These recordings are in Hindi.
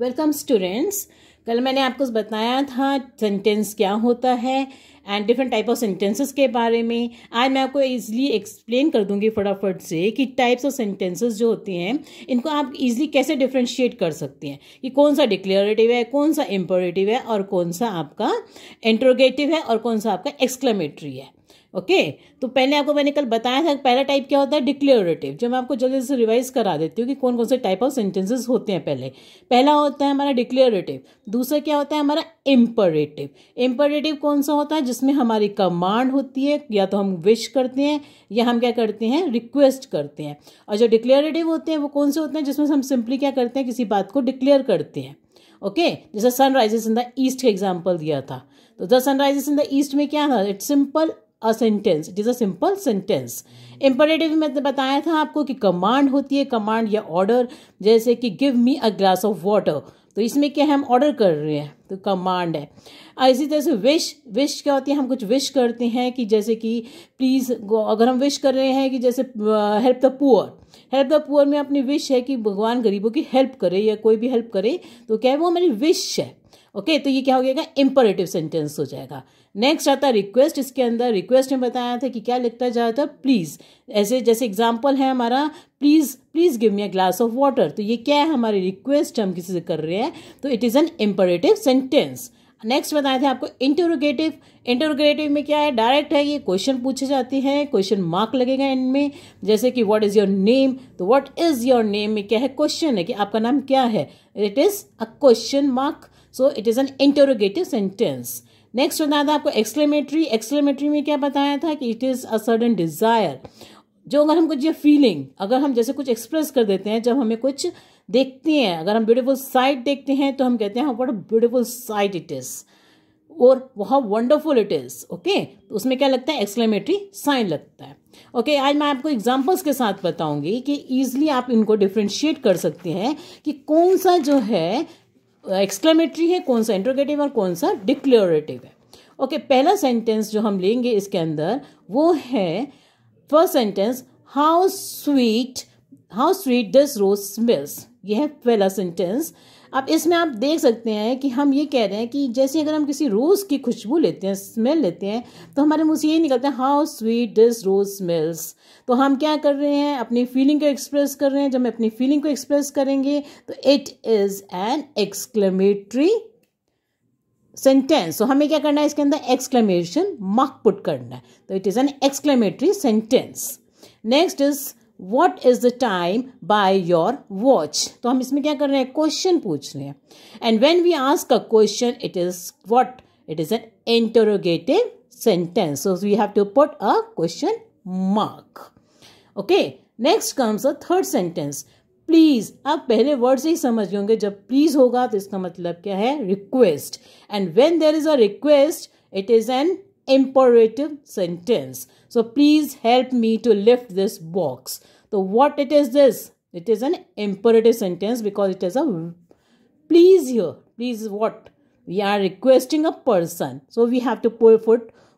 वेलकम स्टूडेंट्स कल मैंने आपको बताया था सेंटेंस क्या होता है and different type of sentences के बारे में आज मैं आपको ईजिली एक्सप्लेन कर दूंगी फटाफट से कि टाइप्स ऑफ सेंटेंसेस जो होते हैं इनको आप इजीली कैसे डिफ्रेंशिएट कर सकते हैं कि कौन सा डिक्लेरेटिव है कौन सा इम्पोरेटिव है और कौन सा आपका इंट्रोगेटिव है और कौन सा आपका एक्सक्लेमेटरी है ओके तो पहले आपको मैंने कल बताया था पहला टाइप क्या होता है डिक्लेरेटिव जो मैं आपको जल्दी से रिवाइज करा देती हूँ कि कौन कौन से टाइप ऑफ सेंटेंसेस होते हैं पहले पहला होता है हमारा डिक्लेरेटिव दूसरा क्या होता है हमारा इम्परेटिव इम्परेटिव कौन सा होता है जिसमें हमारी कमांड होती है या तो हम विश करते हैं या हम क्या करते हैं रिक्वेस्ट करते हैं और जो डिक्लेरेटिव होते हैं वो कौन से होते हैं जिसमें हम सिंपली क्या करते हैं किसी बात को डिक्लेयर करते हैं ओके okay? जैसे सनराइजेस इन द ईस्ट का एग्जाम्पल दिया था तो the sunrises in the east में क्या था it's simple a sentence it is a simple sentence imperative में तो बताया था आपको कि कमांड होती है कमांड या ऑर्डर जैसे कि give me a glass of water तो इसमें क्या है हम ऑर्डर कर रहे हैं तो कमांड है इसी तरह से विश विश क्या होती है हम कुछ विश करते हैं कि जैसे कि प्लीज़ अगर हम विश कर रहे हैं कि जैसे help the poor help the poor में अपनी विश है कि भगवान गरीबों की हेल्प करे या कोई भी हेल्प करे तो क्या है वो हमारी विश है ओके okay, तो ये क्या हो जाएगा इम्परेटिव सेंटेंस हो जाएगा नेक्स्ट आता है रिक्वेस्ट इसके अंदर रिक्वेस्ट में बताया था कि क्या लिखता जाता है प्लीज़ ऐसे जैसे एग्जाम्पल है हमारा please please give me a glass of water तो ये क्या है हमारी रिक्वेस्ट हम किसी से कर रहे हैं तो it is an imperative sentence next बताया था आपको इंटरोगेटिव इंटरोगेटिव में क्या है डायरेक्ट है ये क्वेश्चन पूछे जाते हैं क्वेश्चन मार्क लगेगा इनमें जैसे कि what is your name what is is your नेम में क्या है क्वेश्चन है कि आपका नाम क्या है it is a question mark so it is an interrogative sentence next बताया था आपको एक्सक्लेमेटरी एक्सक्लेमेटरी में क्या बताया था कि it is a sudden desire जो अगर हम कुछ ये फीलिंग अगर हम जैसे कुछ एक्सप्रेस कर देते हैं जब हमें कुछ देखते हैं अगर हम ब्यूटीफुल साइट देखते हैं तो हम कहते हैं what beautiful sight it is और वह वंडरफुल इट इज़ ओके तो उसमें क्या लगता है एक्सक्लेमेटरी साइन लगता है ओके okay, आज मैं आपको एग्जांपल्स के साथ बताऊंगी कि ईजिली आप इनको डिफ्रेंशिएट कर सकते हैं कि कौन सा जो है एक्सक्लेमेटरी है कौन सा इंट्रोगेटिव और कौन सा डिक्लेरेटिव है ओके okay, पहला सेंटेंस जो हम लेंगे इसके अंदर वो है first sentence how sweet how sweet this rose smells यह है पहला सेंटेंस अब इसमें आप देख सकते हैं कि हम ये कह रहे हैं कि जैसे अगर हम किसी रोज़ की खुशबू लेते हैं स्मेल लेते हैं तो हमारे मुँह से ये निकलता है how sweet this rose smells तो हम क्या कर रहे हैं अपनी फीलिंग को एक्सप्रेस कर रहे हैं जब हम अपनी फीलिंग को एक्सप्रेस करेंगे तो it is an exclamatory sentence तो हमें क्या करना है इसके अंदर एक्सक्लेमेशन मार्क पुट करना है तो it is an exclamatory sentence next is what is the time by your watch तो हम इसमें क्या कर रहे हैं क्वेश्चन पूछ रहे हैं and when we ask a question it is what it is an interrogative sentence we have to put a question mark okay next Next comes third sentence please आप पहले वर्ड से ही समझ गए होंगे जब प्लीज़ होगा तो इसका मतलब क्या है request and when there is a request it is an imperative sentence. So please help me to lift this box. So what it is this? It is an imperative sentence because it is a please here. Please what? We are requesting a person. So we have to put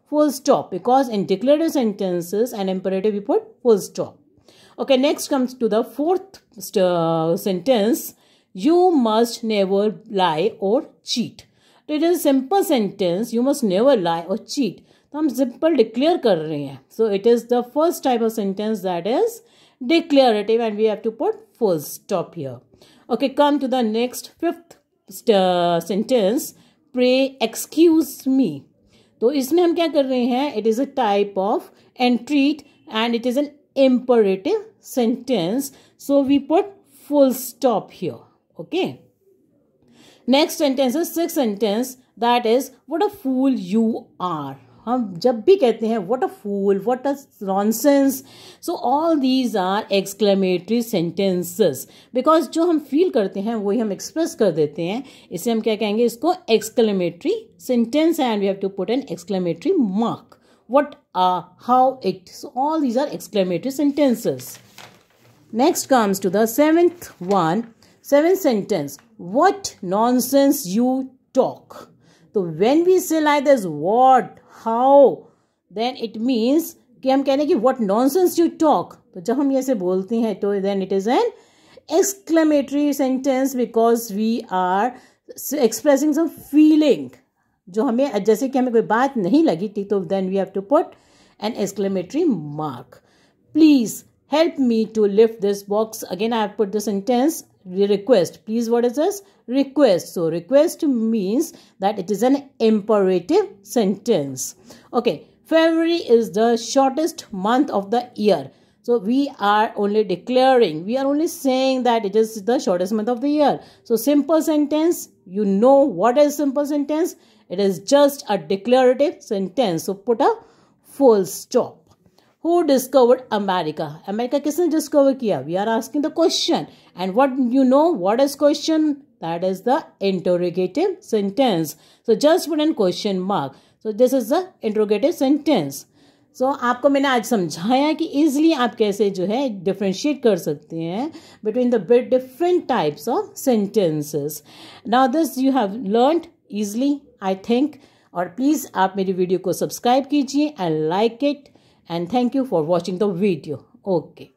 full stop because in declarative sentences and imperative we put full stop. Okay, next comes to the fourth sentence. You must never lie or cheat. तो it is simple sentence you must never lie और चीट तो हम सिंपल डिक्लेयर कर रहे हैं so it is the first type of sentence that is declarative and we have to put full stop here okay come to the next fifth sentence pray excuse me तो इसमें हम क्या कर रहे हैं it is a type of entreaty and it is an imperative sentence so we put full stop here okay next sentence is six sentence that is what a fool you are हम जब भी कहते हैं what a fool what a nonsense so all these are exclamatory sentences because जो हम फील करते हैं वही हम एक्सप्रेस कर देते हैं इसे हम क्या कहेंगे इसको exclamatory sentence and we have to put an exclamatory mark what are how it so all these are exclamatory sentences next comes to the seventh one Seventh sentence What nonsense you talk. So when we say like this what, how, then it means कि हम what nonsense you talk. तो जब हम ऐसे बोलते हैं तो then it is an exclamatory sentence because we are expressing some feeling. जो हमें जैसे कि हमें कोई बात नहीं लगी तो then we have to put an exclamatory mark. Please help me to lift this box. Again, I have put the sentence request. Please, what is this? Request. So, request means that it is an imperative sentence. Okay, February is the shortest month of the year. So, we are only declaring, we are only saying that it is the shortest month of the year. So, simple sentence, you know what is simple sentence? It is just a declarative sentence. So, put a full stop. Who discovered America America किसने डिस्कवर किया we are asking the question and what you know what is question that is the interrogative sentence so just one an question mark so this is the interrogative sentence so so, आपको मैंने आज समझाया कि ईजिली आप कैसे जो है डिफ्रेंशिएट कर सकते हैं between the different types of sentences now this you have learn easily I think और प्लीज़ आप मेरी वीडियो को सब्सक्राइब कीजिए and like it and thank you for watching the video okay